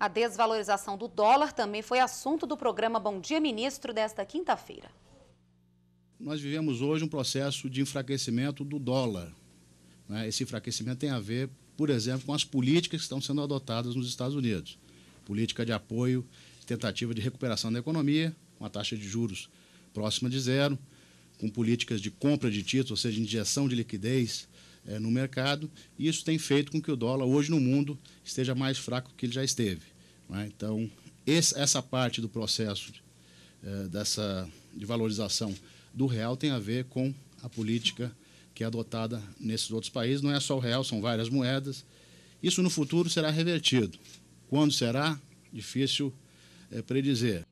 A desvalorização do dólar também foi assunto do programa Bom Dia Ministro desta quinta-feira. Nós vivemos hoje um processo de enfraquecimento do dólar. Né? Esse enfraquecimento tem a ver, por exemplo, com as políticas que estão sendo adotadas nos Estados Unidos. Política de apoio, tentativa de recuperação da economia, com a taxa de juros próxima de zero, com políticas de compra de títulos, ou seja, injeção de liquidez é, no mercado, e isso tem feito com que o dólar hoje no mundo esteja mais fraco que ele já esteve. Né? Então, esse, essa parte do processo é, dessa, de valorização do real tem a ver com a política que é adotada nesses outros países. Não é só o real, são várias moedas. Isso no futuro será revertido. Quando será? Difícil é, predizer.